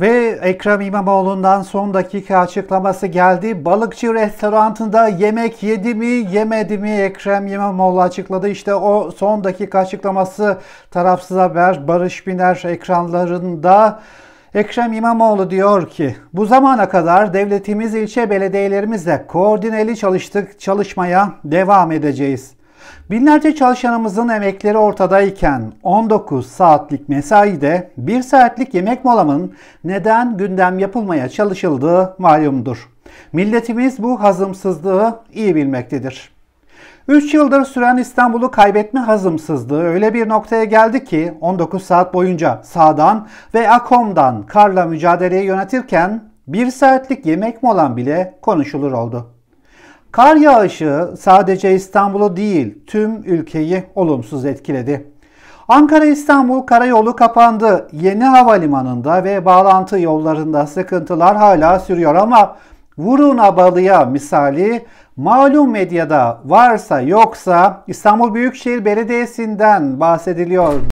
Ve Ekrem İmamoğlu'ndan son dakika açıklaması geldi. Balıkçı restorantında yemek yedi mi yemedi mi Ekrem İmamoğlu açıkladı. İşte o son dakika açıklaması tarafsız haber Barış Biner ekranlarında. Ekrem İmamoğlu diyor ki bu zamana kadar devletimiz ilçe belediyelerimizle koordineli çalıştık çalışmaya devam edeceğiz. Binlerce çalışanımızın emekleri ortadayken 19 saatlik mesaide 1 saatlik yemek molamın neden gündem yapılmaya çalışıldığı malumdur. Milletimiz bu hazımsızlığı iyi bilmektedir. 3 yıldır süren İstanbul'u kaybetme hazımsızlığı öyle bir noktaya geldi ki 19 saat boyunca sağdan ve AKOM'dan karla mücadeleyi yönetirken 1 saatlik yemek molan bile konuşulur oldu. Kar yağışı sadece İstanbul'u değil tüm ülkeyi olumsuz etkiledi. Ankara-İstanbul karayolu kapandı. Yeni havalimanında ve bağlantı yollarında sıkıntılar hala sürüyor ama vurun balıya misali malum medyada varsa yoksa İstanbul Büyükşehir Belediyesi'nden bahsediliyor.